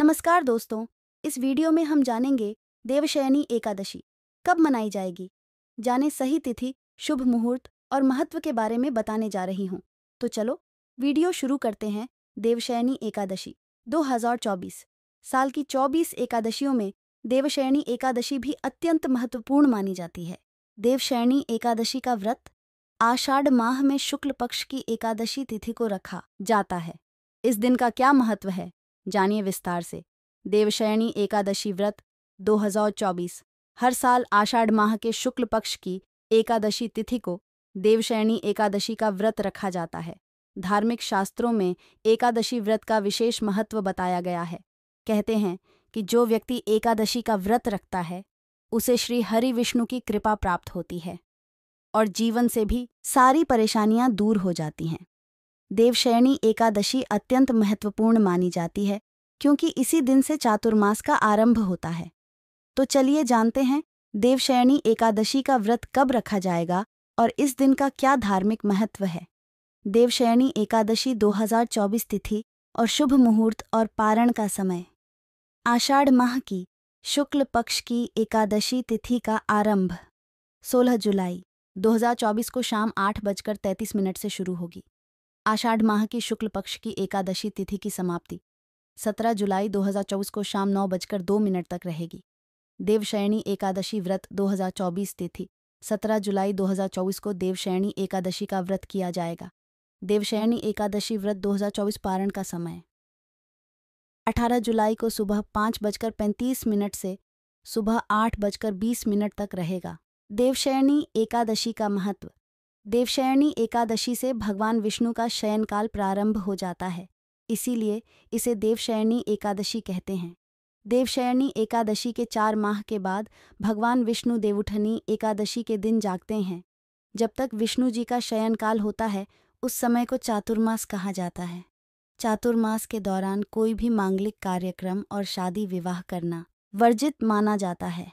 नमस्कार दोस्तों इस वीडियो में हम जानेंगे देवशयनी एकादशी कब मनाई जाएगी जाने सही तिथि शुभ मुहूर्त और महत्व के बारे में बताने जा रही हूँ तो चलो वीडियो शुरू करते हैं देवशयनी एकादशी 2024 साल की 24 एकादशियों में देवशयनी एकादशी भी अत्यंत महत्वपूर्ण मानी जाती है देवशयनी एकादशी का व्रत आषाढ़ माह में शुक्ल पक्ष की एकादशी तिथि को रखा जाता है इस दिन का क्या महत्व है जानिए विस्तार से देवशयनी एकादशी व्रत 2024 हर साल आषाढ़ माह के शुक्ल पक्ष की एकादशी तिथि को देवशयनी एकादशी का व्रत रखा जाता है धार्मिक शास्त्रों में एकादशी व्रत का विशेष महत्व बताया गया है कहते हैं कि जो व्यक्ति एकादशी का व्रत रखता है उसे श्री हरि विष्णु की कृपा प्राप्त होती है और जीवन से भी सारी परेशानियां दूर हो जाती हैं देवशयनी एकादशी अत्यंत महत्वपूर्ण मानी जाती है क्योंकि इसी दिन से चातुर्मास का आरंभ होता है तो चलिए जानते हैं देवशयनी एकादशी का व्रत कब रखा जाएगा और इस दिन का क्या धार्मिक महत्व है देवशयनी एकादशी 2024 तिथि और शुभ मुहूर्त और पारण का समय आषाढ़ माह की शुक्ल पक्ष की एकादशी तिथि का आरंभ 16 जुलाई 2024 को शाम आठ बजकर तैंतीस मिनट से शुरू होगी आषाढ़ माह की शुक्ल पक्ष की एकादशी तिथि की समाप्ति 17 जुलाई 2024 को शाम नौ बजकर दो मिनट तक रहेगी देवशयणी एकादशी व्रत 2024 तिथि 17 जुलाई 2024 को देवशयणी एकादशी का व्रत किया जाएगा देवशयणी एकादशी व्रत 2024 पारण का समय 18 जुलाई को सुबह पाँच बजकर पैंतीस मिनट से सुबह आठ बजकर बीस मिनट तक रहेगा देवशयणी एकादशी का महत्व देवशयनी एकादशी से भगवान विष्णु का शयनकाल प्रारंभ हो जाता है इसीलिए इसे देवशयनी एकादशी कहते हैं देवशयनी एकादशी के चार माह के बाद भगवान विष्णु देवउठनी एकादशी के दिन जागते हैं जब तक विष्णु जी का शयनकाल होता है उस समय को चातुर्मास कहा जाता है चातुर्मास के दौरान कोई भी मांगलिक कार्यक्रम और शादी विवाह करना वर्जित माना जाता है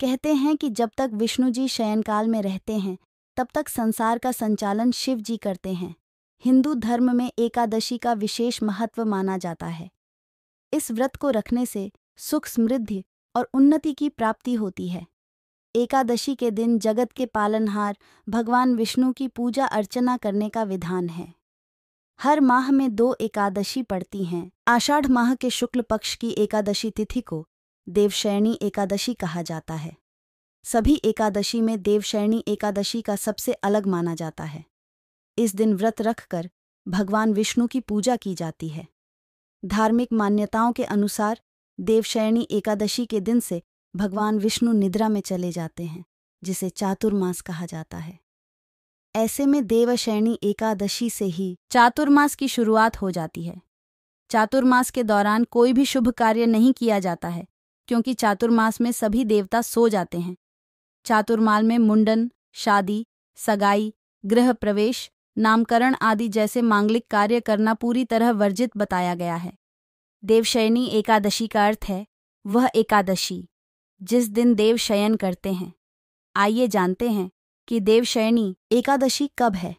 कहते हैं कि जब तक विष्णु जी शयनकाल में रहते हैं तब तक संसार का संचालन शिव जी करते हैं हिंदू धर्म में एकादशी का विशेष महत्व माना जाता है इस व्रत को रखने से सुख समृद्धि और उन्नति की प्राप्ति होती है एकादशी के दिन जगत के पालनहार भगवान विष्णु की पूजा अर्चना करने का विधान है हर माह में दो एकादशी पड़ती हैं आषाढ़ माह के शुक्ल पक्ष की एकादशी तिथि को देवशयनी एकादशी कहा जाता है सभी एकादशी में देवशैणी एकादशी का सबसे अलग माना जाता है इस दिन व्रत रखकर भगवान विष्णु की पूजा की जाती है धार्मिक मान्यताओं के अनुसार देवशैणी एकादशी के दिन से भगवान विष्णु निद्रा में चले जाते हैं जिसे चातुर्मास कहा जाता है ऐसे में देवशैणी एकादशी से ही चातुर्मास की शुरुआत हो जाती है चातुर्मास के दौरान कोई भी शुभ कार्य नहीं किया जाता है क्योंकि चातुर्मास में सभी देवता सो जाते हैं चातुर्माल में मुंडन शादी सगाई गृह प्रवेश नामकरण आदि जैसे मांगलिक कार्य करना पूरी तरह वर्जित बताया गया है देवशयनी एकादशी का अर्थ है वह एकादशी जिस दिन देव शयन करते हैं आइए जानते हैं कि देवशयनी एकादशी कब है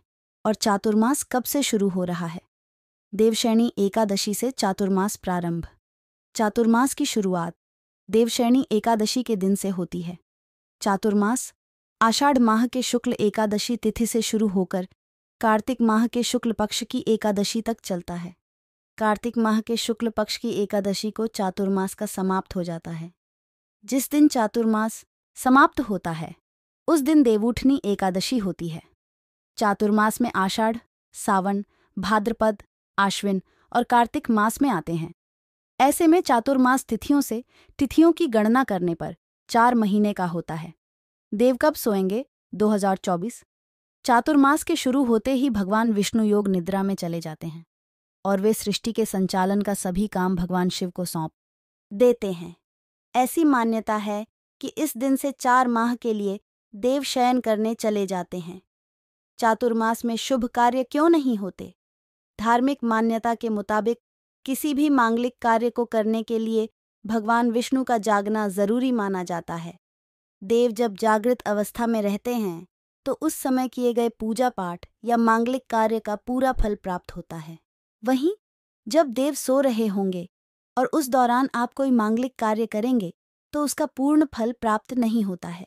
और चातुर्मास कब से शुरू हो रहा है देवशयनी एकादशी से चातुर्मास प्रारंभ चातुर्मास की शुरुआत देवशयनी एकादशी के दिन से होती है चातुर्मास आषाढ़ माह के शुक्ल एकादशी तिथि से शुरू होकर कार्तिक माह के शुक्ल पक्ष की एकादशी तक चलता है कार्तिक माह के शुक्ल पक्ष की एकादशी को चातुर्मास का समाप्त हो जाता है जिस दिन चातुर्मास समाप्त होता है उस दिन देवूठनी एकादशी होती है चातुर्मास में आषाढ़ सावन भाद्रपद आश्विन और कार्तिक मास में आते हैं ऐसे में चातुर्मास तिथियों से तिथियों की गणना करने पर चार महीने का होता है देव कब सोएंगे 2024 चातुर्मास के शुरू होते ही भगवान विष्णु योग निद्रा में चले जाते हैं और वे सृष्टि के संचालन का सभी काम भगवान शिव को सौंप देते हैं ऐसी मान्यता है कि इस दिन से चार माह के लिए देव शयन करने चले जाते हैं चातुर्मास में शुभ कार्य क्यों नहीं होते धार्मिक मान्यता के मुताबिक किसी भी मांगलिक कार्य को करने के लिए भगवान विष्णु का जागना जरूरी माना जाता है देव जब जागृत अवस्था में रहते हैं तो उस समय किए गए पूजा पाठ या मांगलिक कार्य का पूरा फल प्राप्त होता है वहीं जब देव सो रहे होंगे और उस दौरान आप कोई मांगलिक कार्य करेंगे तो उसका पूर्ण फल प्राप्त नहीं होता है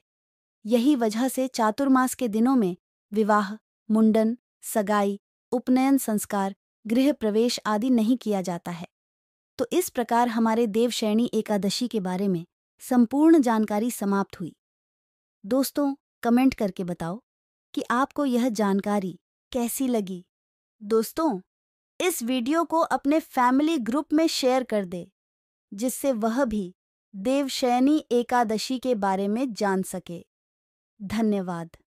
यही वजह से चातुर्मास के दिनों में विवाह मुंडन सगाई उपनयन संस्कार गृह प्रवेश आदि नहीं किया जाता है तो इस प्रकार हमारे देवशैणी एकादशी के बारे में संपूर्ण जानकारी समाप्त हुई दोस्तों कमेंट करके बताओ कि आपको यह जानकारी कैसी लगी दोस्तों इस वीडियो को अपने फैमिली ग्रुप में शेयर कर दे जिससे वह भी देवशयनी एकादशी के बारे में जान सके धन्यवाद